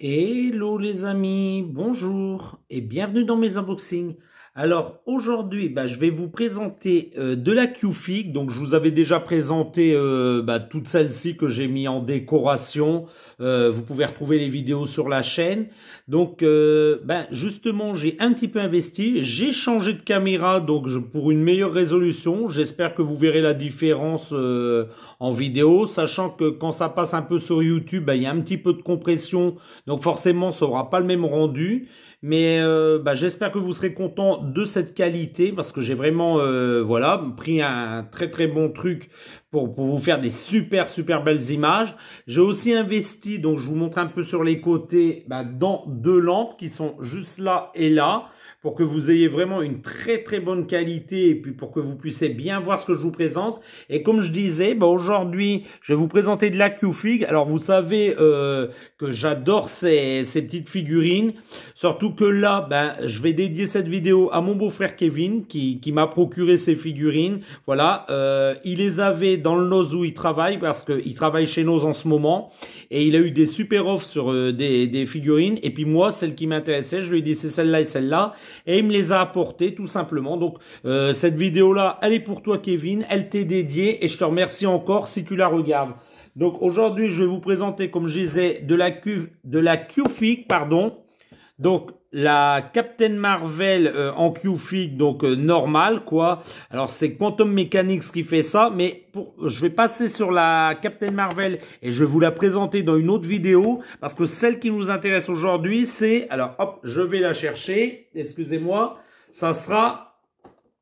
Hello les amis, bonjour et bienvenue dans mes unboxings. Alors aujourd'hui, bah, je vais vous présenter euh, de la QFIC. Donc je vous avais déjà présenté euh, bah, toutes celles-ci que j'ai mis en décoration. Euh, vous pouvez retrouver les vidéos sur la chaîne. Donc bah, justement, j'ai un petit peu investi. J'ai changé de caméra donc pour une meilleure résolution. J'espère que vous verrez la différence en vidéo. Sachant que quand ça passe un peu sur YouTube, bah, il y a un petit peu de compression. Donc forcément, ça aura pas le même rendu. Mais bah, j'espère que vous serez content de cette qualité parce que j'ai vraiment euh, voilà pris un très très bon truc pour, vous faire des super, super belles images. J'ai aussi investi, donc je vous montre un peu sur les côtés, bah, dans deux lampes qui sont juste là et là pour que vous ayez vraiment une très très bonne qualité et puis pour que vous puissiez bien voir ce que je vous présente. Et comme je disais, bah, aujourd'hui, je vais vous présenter de la q Alors vous savez euh, que j'adore ces, ces, petites figurines, surtout que là, ben, je vais dédier cette vidéo à mon beau-frère Kevin qui, qui m'a procuré ces figurines. Voilà, euh, il les avait dans le nose où il travaille parce qu'il travaille chez Nose en ce moment et il a eu des super offres sur euh, des, figurines. Et puis moi, celle qui m'intéressait, je lui ai dit c'est celle-là et celle-là. Et il me les a apportées tout simplement. Donc euh, cette vidéo-là, elle est pour toi Kevin, elle t'est dédiée et je te remercie encore si tu la regardes. Donc aujourd'hui, je vais vous présenter, comme je disais, de la, cuve de la Qfic, pardon. Donc la Captain Marvel euh, en Q-Fig, donc euh, normal, quoi. Alors, c'est Quantum Mechanics qui fait ça, mais pour, je vais passer sur la Captain Marvel et je vais vous la présenter dans une autre vidéo, parce que celle qui nous intéresse aujourd'hui, c'est... Alors, hop, je vais la chercher, excusez-moi. Ça sera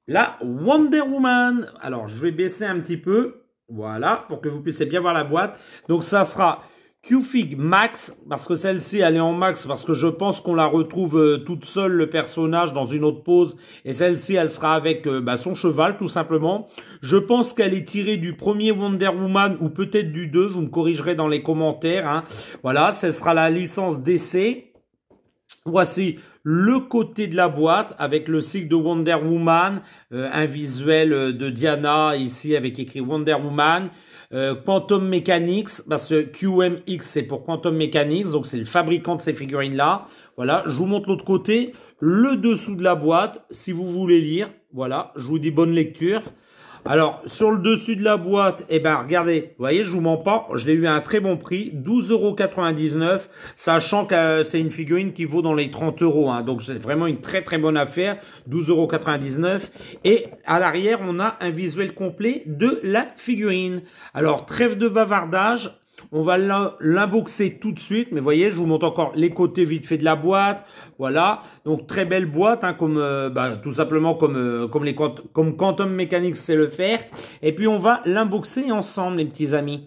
la Wonder Woman. Alors, je vais baisser un petit peu, voilà, pour que vous puissiez bien voir la boîte. Donc, ça sera Qfig Max, parce que celle-ci, elle est en max, parce que je pense qu'on la retrouve euh, toute seule, le personnage, dans une autre pose. Et celle-ci, elle sera avec euh, bah, son cheval, tout simplement. Je pense qu'elle est tirée du premier Wonder Woman, ou peut-être du 2, vous me corrigerez dans les commentaires. Hein. Voilà, ce sera la licence d'essai, Voici le côté de la boîte avec le cycle de Wonder Woman, euh, un visuel euh, de Diana ici avec écrit Wonder Woman. Euh, Quantum Mechanics, parce que QMX c'est pour Quantum Mechanics, donc c'est le fabricant de ces figurines-là. Voilà, je vous montre l'autre côté, le dessous de la boîte, si vous voulez lire. Voilà, je vous dis bonne lecture. Alors, sur le dessus de la boîte, eh ben, regardez, vous voyez, je vous mens pas, je l'ai eu à un très bon prix, 12,99€, sachant que euh, c'est une figurine qui vaut dans les 30 euros. Hein. donc, c'est vraiment une très très bonne affaire, 12,99€. Et à l'arrière, on a un visuel complet de la figurine. Alors, trêve de bavardage, on va l'unboxer tout de suite. Mais voyez, je vous montre encore les côtés vite fait de la boîte. Voilà. Donc, très belle boîte, hein, comme euh, bah, tout simplement comme, euh, comme, les, comme Quantum Mechanics sait le faire. Et puis, on va l'unboxer ensemble, les petits amis.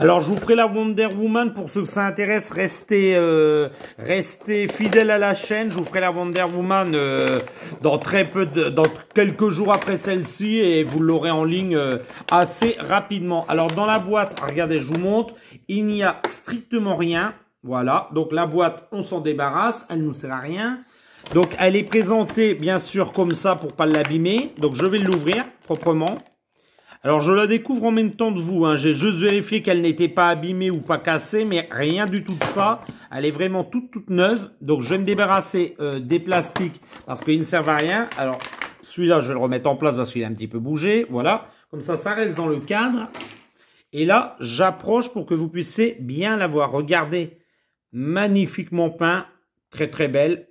Alors, je vous ferai la Wonder Woman. Pour ceux que ça intéresse, restez, euh, restez fidèles à la chaîne. Je vous ferai la Wonder Woman euh, dans très peu de, dans quelques jours après celle-ci et vous l'aurez en ligne euh, assez rapidement. Alors, dans la boîte, regardez, je vous montre. Il n'y a strictement rien. Voilà. Donc, la boîte, on s'en débarrasse. Elle ne nous sert à rien. Donc, elle est présentée, bien sûr, comme ça pour pas l'abîmer. Donc, je vais l'ouvrir proprement. Alors je la découvre en même temps de vous. Hein. J'ai juste vérifié qu'elle n'était pas abîmée ou pas cassée, mais rien du tout de ça. Elle est vraiment toute toute neuve. Donc je vais me débarrasser euh, des plastiques parce qu'ils ne servent à rien. Alors celui-là, je vais le remettre en place parce qu'il a un petit peu bougé. Voilà, comme ça, ça reste dans le cadre. Et là, j'approche pour que vous puissiez bien la voir. Regardez, magnifiquement peint, très très belle.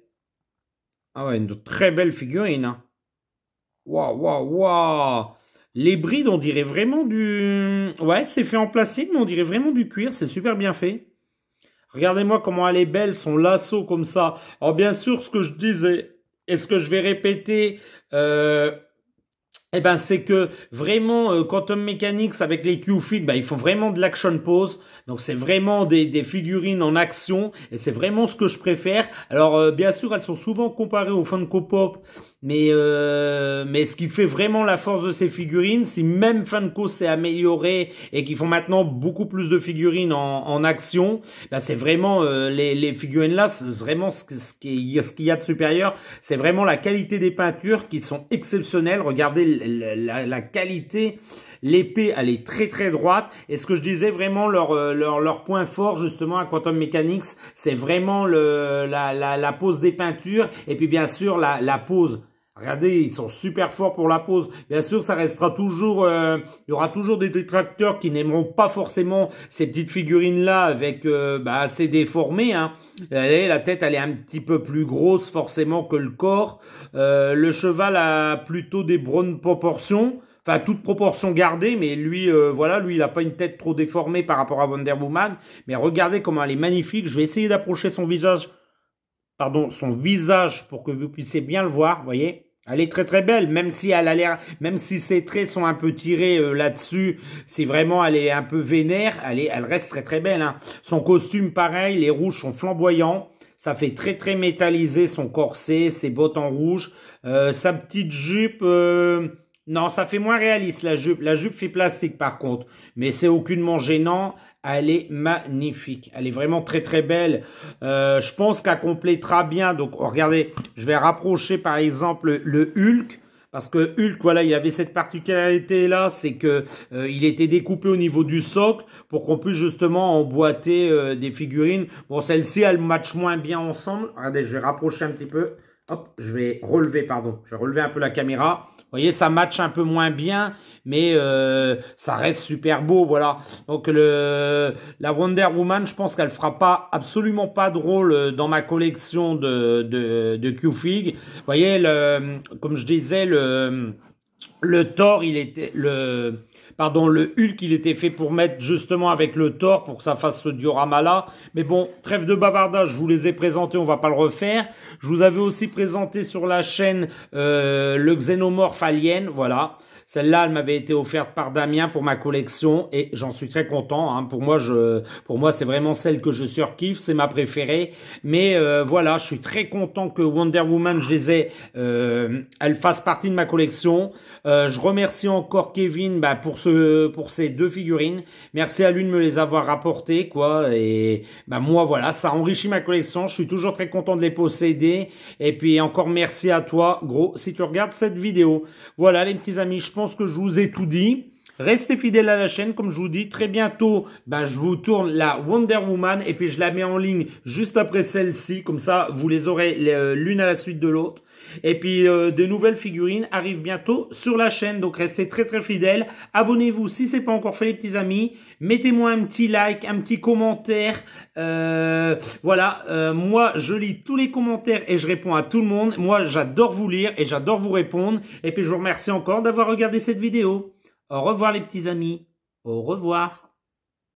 Ah ouais, une très belle figurine. Hein. Waouh, waouh, waouh les brides, on dirait vraiment du... Ouais, c'est fait en plastique, mais on dirait vraiment du cuir. C'est super bien fait. Regardez-moi comment elle est belle, son lasso comme ça. Alors bien sûr, ce que je disais et ce que je vais répéter, euh, eh ben, c'est que vraiment, euh, Quantum Mechanics avec les Q-Fit, ben, ils font vraiment de l'action pose. Donc, c'est vraiment des, figurines en action. Et c'est vraiment ce que je préfère. Alors, euh, bien sûr, elles sont souvent comparées aux Funko Pop mais, euh, mais ce qui fait vraiment la force de ces figurines, si même Funko s'est amélioré et qu'ils font maintenant beaucoup plus de figurines en, en action, bah c'est vraiment euh, les, les figurines-là, c'est vraiment ce, ce qu'il y a de supérieur, c'est vraiment la qualité des peintures qui sont exceptionnelles. Regardez la, la, la qualité l'épée elle est très très droite et ce que je disais vraiment leur euh, leur, leur point fort justement à Quantum Mechanics c'est vraiment le la, la, la pose des peintures et puis bien sûr la, la pose Regardez, ils sont super forts pour la pause. Bien sûr, ça restera toujours, euh, il y aura toujours des détracteurs qui n'aimeront pas forcément ces petites figurines là avec euh, bah, assez déformées. Hein. la tête, elle est un petit peu plus grosse forcément que le corps. Euh, le cheval a plutôt des bonnes proportions. Enfin, toutes proportions gardées. mais lui, euh, voilà, lui, il n'a pas une tête trop déformée par rapport à Wonder Woman. Mais regardez comment elle est magnifique. Je vais essayer d'approcher son visage, pardon, son visage pour que vous puissiez bien le voir, voyez. Elle est très très belle, même si elle a l'air, même si ses traits sont un peu tirés euh, là-dessus, si vraiment elle est un peu vénère, elle, est, elle reste très très belle. Hein. Son costume pareil, les rouges sont flamboyants, ça fait très très métallisé son corset, ses bottes en rouge, euh, sa petite jupe. Euh, non, ça fait moins réaliste la jupe. La jupe fait plastique par contre, mais c'est aucunement gênant. Elle est magnifique. Elle est vraiment très très belle. Euh, je pense qu'elle complétera bien. Donc oh, regardez, je vais rapprocher par exemple le Hulk. Parce que Hulk, voilà, il y avait cette particularité là, c'est que euh, il était découpé au niveau du socle pour qu'on puisse justement emboîter euh, des figurines. Bon, celle-ci, elle match moins bien ensemble. Regardez, je vais rapprocher un petit peu. Hop, je vais relever, pardon. Je vais relever un peu la caméra voyez, ça match un peu moins bien, mais euh, ça reste super beau, voilà. Donc le, la Wonder Woman, je pense qu'elle fera pas absolument pas de rôle euh, dans ma collection de de, Q-Fig. Vous voyez, le, comme je disais, le le Thor, il était le pardon, le Hulk, il était fait pour mettre justement avec le Thor pour que ça fasse ce diorama-là. Mais bon, trêve de bavardage, je vous les ai présentés, on va pas le refaire. Je vous avais aussi présenté sur la chaîne euh, le Xenomorph alien, voilà. Celle-là, elle m'avait été offerte par Damien pour ma collection et j'en suis très content. Hein. Pour moi, je, pour moi, c'est vraiment celle que je surkiffe, c'est ma préférée. Mais euh, voilà, je suis très content que Wonder Woman, je les ai, euh, elle fasse partie de ma collection. je remercie encore Kevin bah, pour ce pour ces deux figurines. Merci à lui de me les avoir rapportées, quoi. Et bah, moi, voilà, ça enrichit ma collection. Je suis toujours très content de les posséder. Et puis encore merci à toi, gros, si tu regardes cette vidéo. Voilà, les petits amis, je pense que je vous ai tout dit. Restez fidèles à la chaîne, comme je vous dis. Très bientôt, ben, je vous tourne la Wonder Woman et puis je la mets en ligne juste après celle-ci. Comme ça, vous les aurez l'une à la suite de l'autre. Et puis, euh, de nouvelles figurines arrivent bientôt sur la chaîne. Donc, restez très, très fidèles. Abonnez-vous si c'est pas encore fait, les petits amis. Mettez-moi un petit like, un petit commentaire. Euh, voilà, euh, moi, je lis tous les commentaires et je réponds à tout le monde. Moi, j'adore vous lire et j'adore vous répondre. Et puis, je vous remercie encore d'avoir regardé cette vidéo. Au revoir les petits amis. Au revoir.